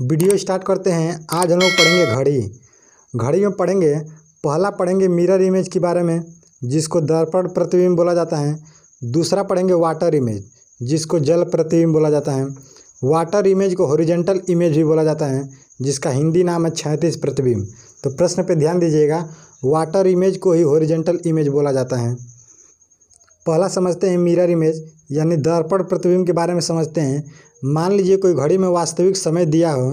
video start करते हैं आज हम लोग पढ़ेंगे घड़ी घड़ी में पढ़ेंगे पहला पढ़ेंगे मिरर इमेज के बारे में जिसको दर्पण प्रतिबिंब बोला जाता है दूसरा पढ़ेंगे वाटर इमेज जिसको जल प्रतिबिंब बोला जाता है वाटर इमेज को हॉरिजेंटल इमेज भी बोला जाता है जिसका हिंदी नाम है छैतीस प्रतिबिंब तो प्रश्न पे ध्यान दीजिएगा वाटर इमेज को ही हॉरिजेंटल इमेज बोला जाता है पहला समझते हैं मिरर इमेज यानी दर्पण प्रतिबिंब के बारे में समझते हैं मान लीजिए कोई घड़ी में वास्तविक समय दिया हो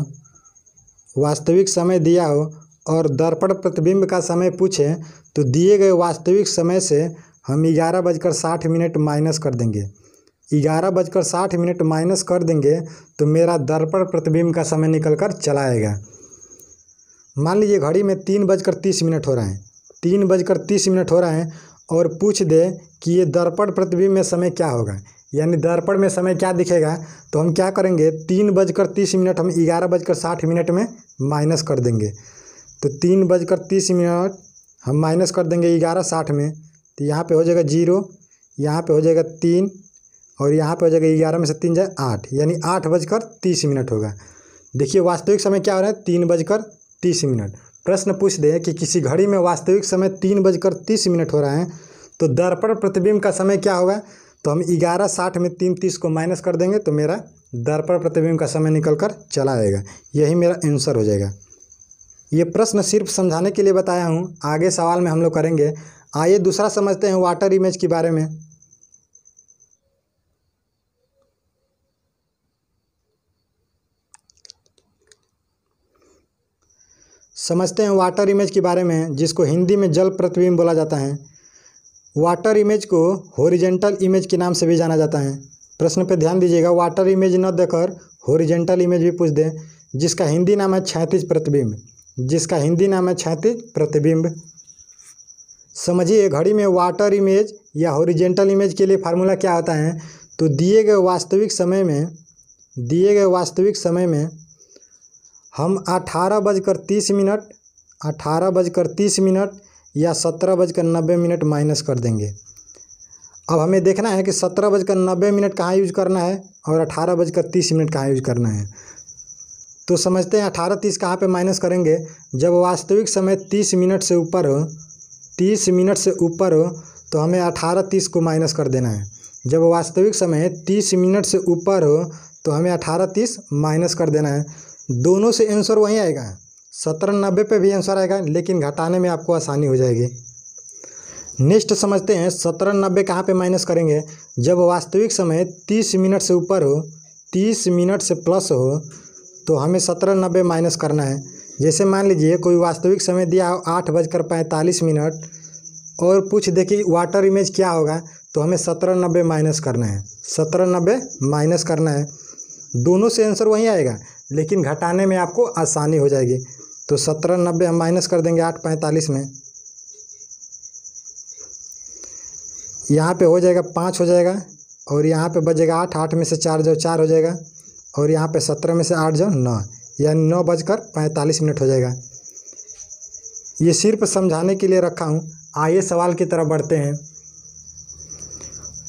वास्तविक समय दिया हो और दर्पण प्रतिबिंब का समय पूछें तो दिए गए वास्तविक समय से हम ग्यारह बजकर साठ मिनट माइनस कर देंगे ग्यारह बजकर साठ मिनट माइनस कर देंगे तो मेरा दर्पण प्रतिबिंब का समय निकल कर चला आएगा मान लीजिए घड़ी में तीन बजकर तीस मिनट हो रहे हैं तीन बजकर तीस मिनट हो रहा है और पूछ दे कि ये दर्पण प्रतिबिंब में समय क्या होगा यानी दर्पण में समय क्या दिखेगा तो हम क्या करेंगे तीन बजकर तीस मिनट हम ग्यारह बजकर साठ मिनट में माइनस कर देंगे तो तीन बजकर तीस मिनट हम माइनस कर देंगे ग्यारह साठ में तो यहाँ पे हो जाएगा जीरो यहाँ पे हो जाएगा तीन और यहाँ पे हो जाएगा ग्यारह में से तीन जाए आठ यानी आठ बजकर तीस मिनट होगा देखिए वास्तविक समय क्या हो रहा है तीन बजकर तीस मिनट प्रश्न पूछ दें कि किसी घड़ी में वास्तविक समय तीन बजकर तीस मिनट हो रहा है तो दर्पण प्रतिबिंब का समय क्या होगा तो हम ग्यारह साठ में तीन तीस को माइनस कर देंगे तो मेरा दर्पण प्रतिबिंब का समय निकल कर चला आएगा यही मेरा आंसर हो जाएगा ये प्रश्न सिर्फ समझाने के लिए बताया हूँ आगे सवाल में हम लोग करेंगे आइए दूसरा समझते हैं वाटर इमेज के बारे में समझते हैं वाटर इमेज के बारे में जिसको हिंदी में जल प्रतिबिंब बोला जाता है वाटर इमेज को होरिजेंटल इमेज के नाम से भी जाना जाता है प्रश्न पर ध्यान दीजिएगा वाटर इमेज न देकर होरिजेंटल इमेज भी पूछ दें जिसका हिंदी नाम है क्षैतिज प्रतिबिंब जिसका हिंदी नाम है क्षैतिज प्रतिबिंब समझिए घड़ी में वाटर इमेज या होरिजेंटल इमेज के लिए फार्मूला क्या होता है तो दिए गए वास्तविक समय में दिए गए वास्तविक समय में हम अठारह बजकर तीस मिनट अठारह बजकर तीस मिनट या सत्रह बजकर नब्बे मिनट माइनस कर देंगे अब हमें देखना है कि सत्रह बजकर नब्बे मिनट कहाँ यूज करना है और अठारह बजकर तीस मिनट कहाँ यूज करना है तो समझते हैं अठारह तीस कहाँ पे माइनस करेंगे जब वास्तविक समय तीस मिनट से ऊपर हो तीस मिनट से ऊपर हो तो हमें अठारह तीस को माइनस कर देना है जब वास्तविक समय तीस मिनट से ऊपर हो तो हमें अठारह तीस माइनस कर देना है दोनों से आंसर वही आएगा सत्रह नब्बे पे भी आंसर आएगा लेकिन घटाने में आपको आसानी हो जाएगी नेक्स्ट समझते हैं सत्रह नब्बे कहाँ पर माइनस करेंगे जब वास्तविक समय तीस मिनट से ऊपर हो तीस मिनट से प्लस हो तो हमें सत्रह नब्बे माइनस करना है जैसे मान लीजिए कोई वास्तविक समय दिया हो आठ बजकर पैंतालीस मिनट और पूछ दे कि वाटर इमेज क्या होगा तो हमें सत्रह नब्बे माइनस करना है सत्रह नब्बे माइनस करना है दोनों से आंसर वही आएगा लेकिन घटाने में आपको आसानी हो जाएगी तो सत्रह नब्बे हम माइनस कर देंगे आठ पैंतालीस में यहाँ पे हो जाएगा पाँच हो जाएगा और यहाँ पे बजेगा आठ आठ में से चार जो चार हो जाएगा और यहाँ पे सत्रह में से आठ जो नौ यानी नौ बजकर पैंतालीस मिनट हो जाएगा ये सिर्फ समझाने के लिए रखा हूँ आइए सवाल की तरफ बढ़ते हैं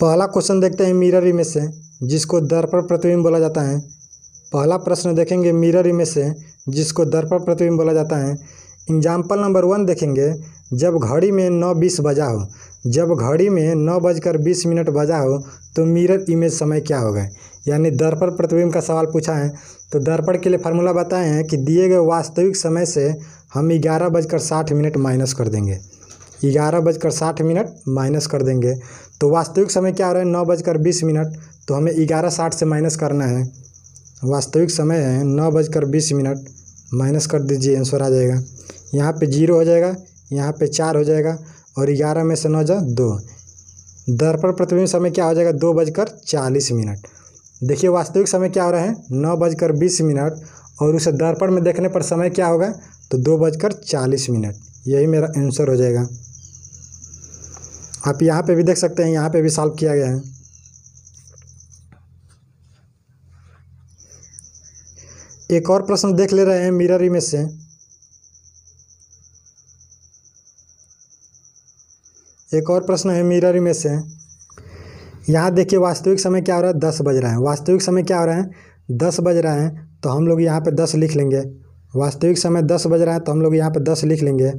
पहला क्वेश्चन देखते हैं मिरर इमेज से जिसको दर्पण प्रतिबिंब बोला जाता है पहला प्रश्न देखेंगे मिरर इमेज से जिसको दर्पण प्रतिबिंब बोला जाता है एग्जाम्पल नंबर वन देखेंगे जब घड़ी में नौ बीस बजा हो जब घड़ी में नौ बजकर बीस मिनट बजा हो तो मिरर इमेज समय क्या होगा यानी दर्पण प्रतिबिंब का सवाल पूछा है तो दर्पण के लिए फार्मूला बताए हैं कि दिए गए वास्तविक समय से हम ग्यारह बजकर साठ मिनट माइनस कर देंगे ग्यारह बजकर साठ मिनट माइनस कर देंगे तो वास्तविक समय क्या हो रहा है नौ बजकर बीस मिनट तो हमें ग्यारह साठ से माइनस करना है वास्तविक समय है नौ बजकर बीस मिनट माइनस कर दीजिए आंसर आ जाएगा यहाँ पे जीरो हो जाएगा यहाँ पे चार हो जाएगा और ग्यारह में से नौ जा दो दर्पण प्रतिबिंब समय क्या हो जाएगा दो बजकर चालीस मिनट देखिए वास्तविक समय क्या हो रहा है नौ बजकर बीस मिनट और उसे दर्पण में देखने पर समय क्या होगा तो दो बजकर चालीस मिनट यही मेरा आंसर हो जाएगा आप यहाँ पे भी देख सकते हैं यहाँ पे भी सॉल्व किया गया है एक और प्रश्न देख ले रहे हैं मिरर इमेज से एक और प्रश्न है मिरर इमेज से यहाँ देखिए वास्तविक समय क्या हो रहा है दस बज रहा है वास्तविक समय क्या हो रहा है दस बज रहा है तो हम लोग यहाँ पे दस लिख लेंगे वास्तविक समय दस बज रहा है तो हम लोग यहाँ पे दस लिख लेंगे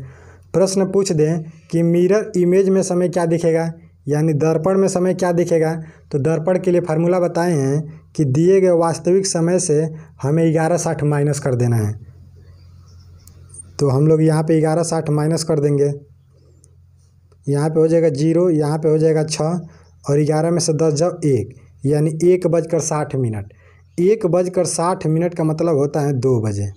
प्रश्न पूछ दें कि मिरर इमेज में समय क्या दिखेगा यानी दर्पण में समय क्या दिखेगा तो दर्पण के लिए फार्मूला बताए हैं कि दिए गए वास्तविक समय से हमें ग्यारह साठ माइनस कर देना है तो हम लोग यहाँ पे ग्यारह साठ माइनस कर देंगे यहाँ पे हो जाएगा जीरो यहाँ पे हो जाएगा छः और ग्यारह में से दस जाओ एक यानी एक बजकर साठ मिनट एक बजकर साठ मिनट का मतलब होता है दो बजे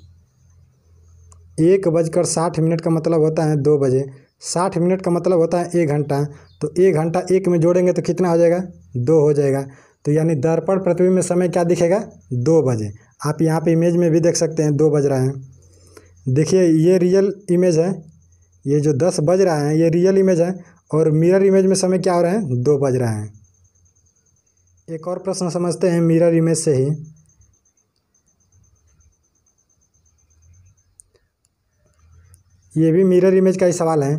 एक बजकर साठ मिनट का मतलब होता है दो बजे साठ मिनट का मतलब होता है एक घंटा तो एक घंटा एक में जोड़ेंगे तो कितना हो जाएगा दो हो जाएगा तो यानी दर्पण प्रतिबिंब में समय क्या दिखेगा दो बजे आप यहाँ पे इमेज में भी देख सकते हैं दो बज रहे हैं देखिए ये रियल इमेज है ये जो दस बज रहा है ये रियल इमेज है और मिरर इमेज में समय क्या हो रहा है दो बज रहा है एक और प्रश्न समझते हैं मिरर इमेज से ही ये भी मिरर इमेज का ही सवाल है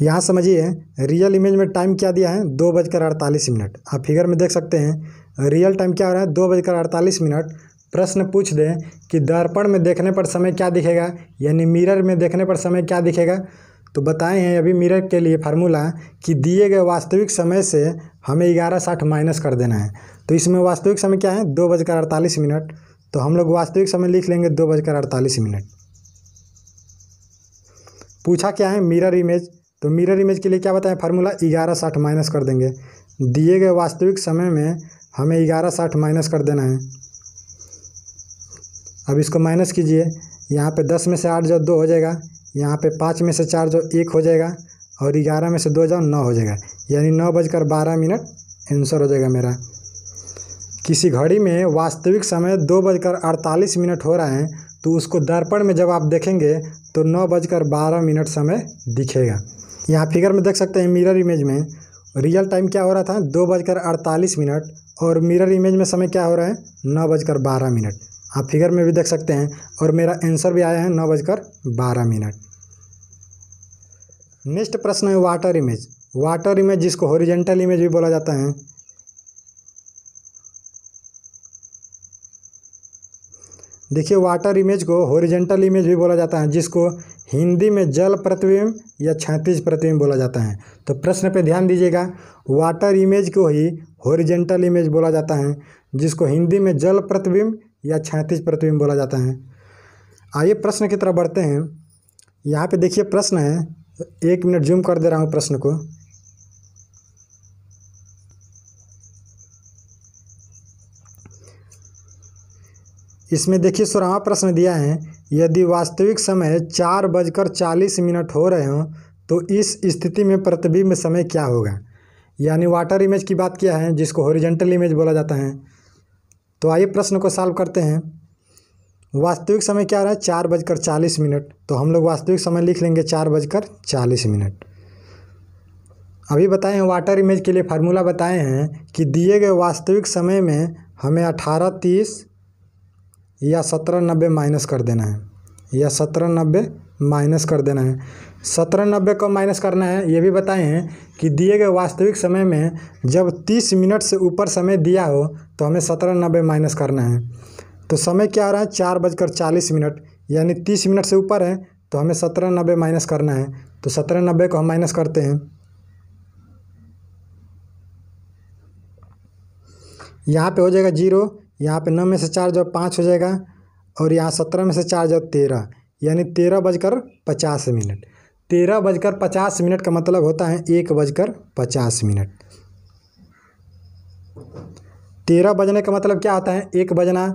यहाँ समझिए रियल इमेज में टाइम क्या दिया है दो बजकर अड़तालीस मिनट आप फिगर में देख सकते हैं रियल टाइम क्या हो रहा है दो बजकर अड़तालीस मिनट प्रश्न पूछ दें कि दर्पण में देखने पर समय क्या दिखेगा यानी मिरर में देखने पर समय क्या दिखेगा तो बताए हैं अभी मिरर के लिए फार्मूला कि दिए गए वास्तविक समय से हमें ग्यारह साठ माइनस कर देना है तो इसमें वास्तविक समय क्या है दो बजकर अड़तालीस मिनट तो हम लोग वास्तविक समय लिख लेंगे दो बजकर अड़तालीस मिनट पूछा क्या है मिरर इमेज तो मिरर इमेज के लिए क्या बताएं फार्मूला ग्यारह साठ माइनस कर देंगे दिए गए वास्तविक समय में हमें ग्यारह साठ माइनस कर देना है अब इसको माइनस कीजिए यहाँ पे दस में से आठ जो दो हो जाएगा यहाँ पे पाँच में से चार जो एक हो जाएगा और ग्यारह में से दो जो नौ हो जाएगा यानी नौ बजकर बारह मिनट आंसर हो जाएगा मेरा किसी घड़ी में वास्तविक समय दो बजकर अड़तालीस मिनट हो रहा है तो उसको दर्पण में जब आप देखेंगे तो नौ बजकर बारह मिनट समय दिखेगा यहाँ फिगर में देख सकते हैं मिरर इमेज में रियल टाइम क्या हो रहा था दो बजकर अड़तालीस मिनट और मिरर इमेज में समय क्या हो रहा है नौ बजकर बारह मिनट आप फिगर में भी देख सकते हैं और मेरा आंसर भी आया है नौ बजकर बारह मिनट नेक्स्ट प्रश्न है वाटर इमेज वाटर इमेज जिसको हॉरिजेंटल इमेज भी बोला जाता है देखिए वाटर इमेज को हॉरिजेंटल इमेज भी बोला जाता है जिसको हिंदी में जल प्रतिबिंब या क्षैतिज प्रतिबिंब बोला जाता है तो प्रश्न पे ध्यान दीजिएगा वाटर इमेज को ही होरिजेंटल इमेज बोला जाता है जिसको हिंदी में जल प्रतिबिंब या क्षैतिज प्रतिबिंब बोला जाता है आइए प्रश्न की तरफ बढ़ते हैं यहाँ पे देखिए प्रश्न है एक मिनट जूम कर दे रहा हूँ प्रश्न को इसमें देखिए सोलहवा प्रश्न दिया है यदि वास्तविक समय चार बजकर चालीस मिनट हो रहे हों तो इस स्थिति में प्रतिबिंब समय क्या होगा यानी वाटर इमेज की बात किया है जिसको हॉरिजेंटल इमेज बोला जाता है तो आइए प्रश्न को सॉल्व करते हैं वास्तविक समय क्या रहा है चार बजकर चालीस मिनट तो हम लोग वास्तविक समय लिख लेंगे चार बजकर चालीस मिनट अभी बताए हैं वाटर इमेज के लिए फार्मूला बताए हैं कि दिए गए वास्तविक समय में हमें अठारह तीस या सत्रह नब्बे माइनस कर देना है या सत्रह नब्बे माइनस कर देना है सत्रह नब्बे को माइनस करना है ये भी बताए हैं कि दिए गए वास्तविक समय में जब तीस मिनट से ऊपर समय दिया हो तो हमें सत्रह नब्बे माइनस करना है तो समय क्या आ रहा है चार बजकर चालीस मिनट यानी तीस मिनट से ऊपर है तो हमें सत्रह नब्बे माइनस करना है तो सत्रह नब्बे को हम माइनस करते हैं यहाँ पे हो जाएगा जीरो यहाँ पे नौ में से चार जो पाँच हो जाएगा और यहाँ सत्रह में से चार जाओ तेरह यानी तेरह बजकर पचास मिनट तेरह बजकर पचास मिनट का मतलब होता है एक बजकर पचास मिनट तेरह बजने का मतलब क्या होता है एक बजना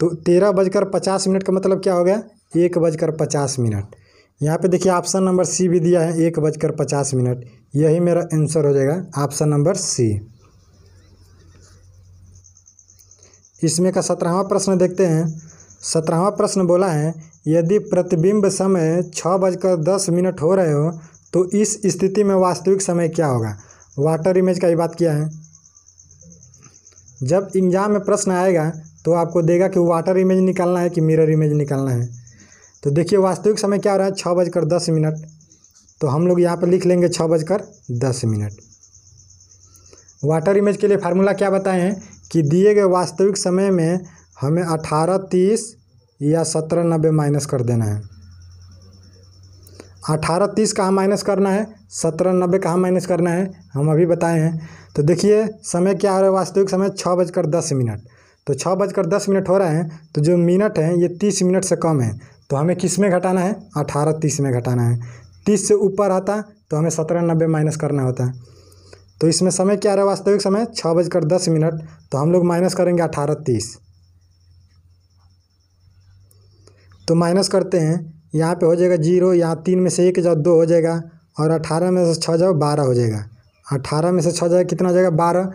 तो तेरह बजकर पचास मिनट का मतलब क्या हो गया एक बजकर पचास मिनट यहाँ पे देखिए ऑप्शन नंबर सी भी दिया है एक बजकर पचास मिनट यही मेरा आंसर हो जाएगा ऑप्शन नंबर सी इसमें का सत्रहवा प्रश्न देखते हैं सत्रहवा प्रश्न बोला है यदि प्रतिबिंब समय छः बजकर दस मिनट हो रहे हो तो इस स्थिति में वास्तविक समय क्या होगा वाटर इमेज का ही बात किया है जब एग्जाम में प्रश्न आएगा तो आपको देगा कि वाटर इमेज निकालना है कि मिरर इमेज निकालना है तो देखिए वास्तविक समय क्या हो रहा है छः बजकर दस मिनट तो हम लोग यहाँ पर लिख लेंगे छः बजकर दस मिनट वाटर इमेज के लिए फार्मूला क्या बताए हैं कि दिए गए वास्तविक समय में हमें अठारह तीस या सत्रह नब्बे माइनस कर देना है अठारह तीस कहाँ माइनस करना है सत्रह नब्बे कहाँ माइनस करना है हम अभी बताए हैं तो देखिए समय क्या हो रहा है वास्तविक समय छः बजकर दस मिनट तो छः बजकर दस मिनट हो रहे हैं तो जो मिनट हैं ये तीस मिनट से कम है तो हमें किस में घटाना है अठारह तीस में घटाना है तीस से ऊपर आता तो हमें सत्रह नब्बे माइनस करना होता है तो इसमें समय क्या रहा है वास्तविक समय छः बजकर दस मिनट तो हम लोग माइनस करेंगे अठारह तीस तो माइनस करते हैं यहाँ पे हो जाएगा जीरो यहाँ तीन में से एक जाओ दो हो जाएगा और अठारह में से छः जाओ बारह हो जाएगा अठारह में से छः जाएगा कितना हो जाएगा बारह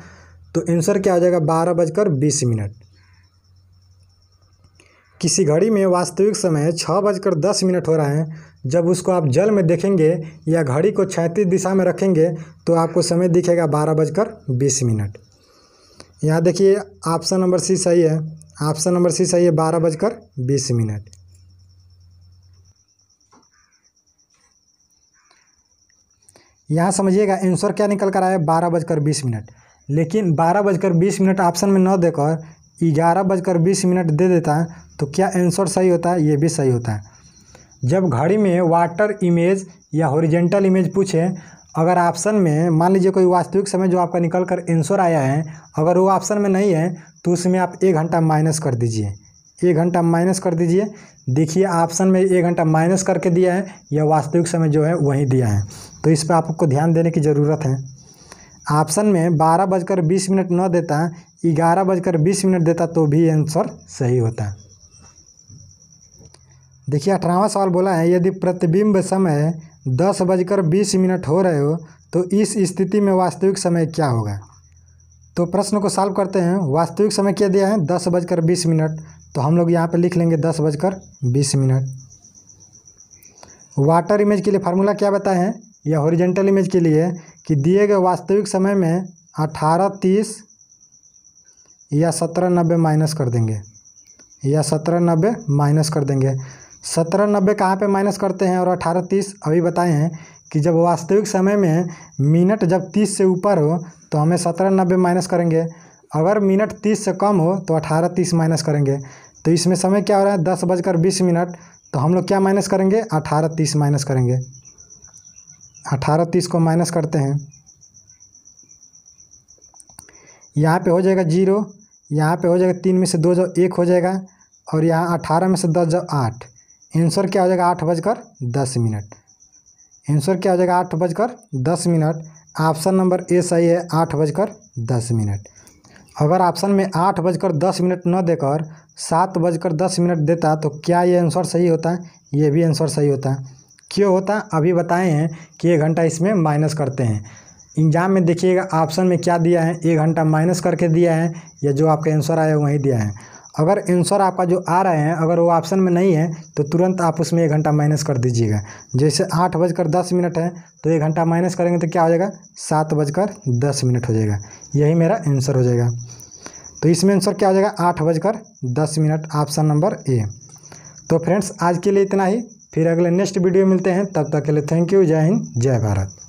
तो आंसर क्या हो जाएगा बारह बजकर बीस मिनट किसी घड़ी में वास्तविक समय छः बजकर दस मिनट हो रहा है जब उसको आप जल में देखेंगे या घड़ी को छैतीस दिशा में रखेंगे तो आपको समय दिखेगा बारह बजकर बीस मिनट यहाँ देखिए ऑप्शन नंबर सी सही है ऑप्शन नंबर सी सही है बारह बजकर बीस मिनट यहाँ समझिएगा आंसर क्या निकल कर आया बारह बजकर बीस मिनट लेकिन बारह बजकर बीस मिनट ऑप्शन में न देकर ग्यारह बजकर बीस मिनट दे देता है तो क्या आंसर सही होता है ये भी सही होता है जब घड़ी में वाटर इमेज या होरिजेंटल इमेज पूछे अगर ऑप्शन में मान लीजिए कोई वास्तविक समय जो आपका निकल कर आंसर आया है अगर वो ऑप्शन में नहीं है तो उसमें आप एक घंटा माइनस कर दीजिए एक घंटा माइनस कर दीजिए देखिए ऑप्शन में एक घंटा माइनस करके दिया है या वास्तविक समय जो है वही दिया है तो इस पर आपको ध्यान देने की ज़रूरत है ऑप्शन में बारह बजकर बीस मिनट न देता ग्यारह बजकर बीस मिनट देता तो भी आंसर सही होता है देखिए अठारहवा सवाल बोला है यदि प्रतिबिंब समय दस बजकर बीस मिनट हो रहे हो तो इस स्थिति में वास्तविक समय क्या होगा तो प्रश्न को सॉल्व करते हैं वास्तविक समय क्या दिया है दस बजकर बीस मिनट तो हम लोग यहाँ पे लिख लेंगे दस बजकर बीस मिनट वाटर इमेज के लिए फार्मूला क्या बताए हैं या हॉरिजेंटल इमेज के लिए कि दिए गए वास्तविक समय में अठारह तीस या सत्रह नब्बे माइनस कर देंगे या सत्रह नब्बे माइनस कर देंगे सत्रह नब्बे कहाँ पर माइनस करते हैं और अठारह तीस अभी बताए हैं कि जब वास्तविक समय में मिनट जब तीस से ऊपर हो तो हमें सत्रह नब्बे माइनस करेंगे अगर मिनट तीस से कम हो तो अठारह तीस माइनस करेंगे तो इसमें समय क्या हो रहा है दस बजकर बीस मिनट तो हम लोग क्या माइनस करेंगे अठारह तीस माइनस करेंगे अठारह तीस को माइनस करते हैं यहाँ पे हो जाएगा जीरो यहाँ पे हो जाएगा तीन में से दो जो एक हो जाएगा और यहाँ अठारह में से दस जो आठ आंसर क्या हो जाएगा आठ बजकर दस मिनट आंसर क्या हो जाएगा आठ बजकर दस मिनट ऑप्शन नंबर ए सही है आठ बजकर दस मिनट अगर ऑप्शन में आठ बजकर दस मिनट न देकर सात बजकर दस मिनट देता तो क्या ये आंसर सही होता ये भी आंसर सही होता क्यों होता अभी बताए हैं कि एक घंटा इसमें माइनस करते हैं एग्जाम में देखिएगा ऑप्शन में क्या दिया है एक घंटा माइनस करके दिया है या जो आपका आंसर आया वही दिया है अगर आंसर आपका जो आ रहे हैं अगर वो ऑप्शन में नहीं है तो तुरंत आप उसमें एक घंटा माइनस कर दीजिएगा जैसे आठ बजकर दस मिनट है तो एक घंटा माइनस करेंगे तो क्या हो जाएगा सात बजकर दस मिनट हो जाएगा यही मेरा आंसर हो जाएगा तो इसमें आंसर क्या हो जाएगा आठ बजकर दस मिनट ऑप्शन नंबर ए तो फ्रेंड्स आज के लिए इतना ही फिर अगले नेक्स्ट वीडियो मिलते हैं तब तक के लिए थैंक यू जय हिंद जय भारत